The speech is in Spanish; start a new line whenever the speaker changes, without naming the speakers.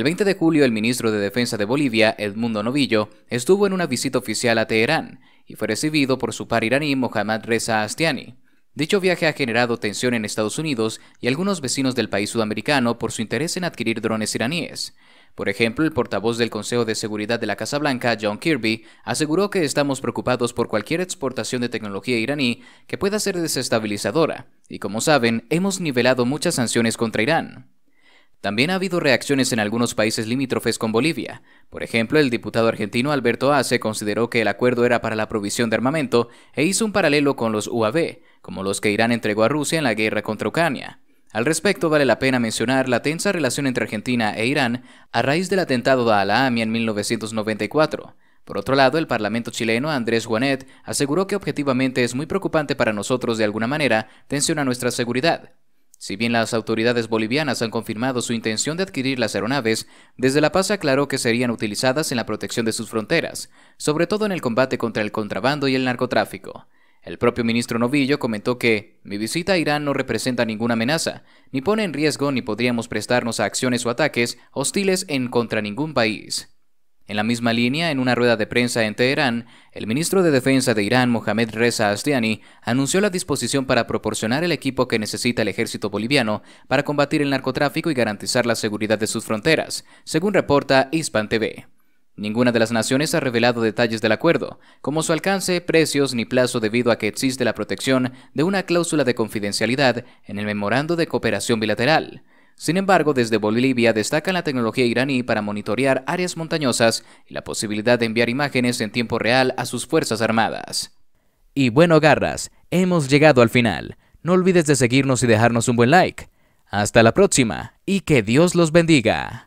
El 20 de julio, el ministro de Defensa de Bolivia, Edmundo Novillo, estuvo en una visita oficial a Teherán y fue recibido por su par iraní Mohammad Reza Astiani. Dicho viaje ha generado tensión en Estados Unidos y algunos vecinos del país sudamericano por su interés en adquirir drones iraníes. Por ejemplo, el portavoz del Consejo de Seguridad de la Casa Blanca, John Kirby, aseguró que estamos preocupados por cualquier exportación de tecnología iraní que pueda ser desestabilizadora, y como saben, hemos nivelado muchas sanciones contra Irán. También ha habido reacciones en algunos países limítrofes con Bolivia. Por ejemplo, el diputado argentino Alberto Ace consideró que el acuerdo era para la provisión de armamento e hizo un paralelo con los UAV, como los que Irán entregó a Rusia en la guerra contra Ucrania. Al respecto, vale la pena mencionar la tensa relación entre Argentina e Irán a raíz del atentado de al en 1994. Por otro lado, el Parlamento chileno Andrés Juanet aseguró que objetivamente es muy preocupante para nosotros de alguna manera, a nuestra seguridad. Si bien las autoridades bolivianas han confirmado su intención de adquirir las aeronaves, desde La Paz aclaró que serían utilizadas en la protección de sus fronteras, sobre todo en el combate contra el contrabando y el narcotráfico. El propio ministro Novillo comentó que mi visita a Irán no representa ninguna amenaza, ni pone en riesgo ni podríamos prestarnos a acciones o ataques hostiles en contra ningún país. En la misma línea, en una rueda de prensa en Teherán, el ministro de Defensa de Irán, Mohamed Reza Astiani, anunció la disposición para proporcionar el equipo que necesita el ejército boliviano para combatir el narcotráfico y garantizar la seguridad de sus fronteras, según reporta Hispan TV. Ninguna de las naciones ha revelado detalles del acuerdo, como su alcance, precios ni plazo debido a que existe la protección de una cláusula de confidencialidad en el memorando de cooperación bilateral. Sin embargo, desde Bolivia destacan la tecnología iraní para monitorear áreas montañosas y la posibilidad de enviar imágenes en tiempo real a sus Fuerzas Armadas. Y bueno, garras, hemos llegado al final. No olvides de seguirnos y dejarnos un buen like. Hasta la próxima y que Dios los bendiga.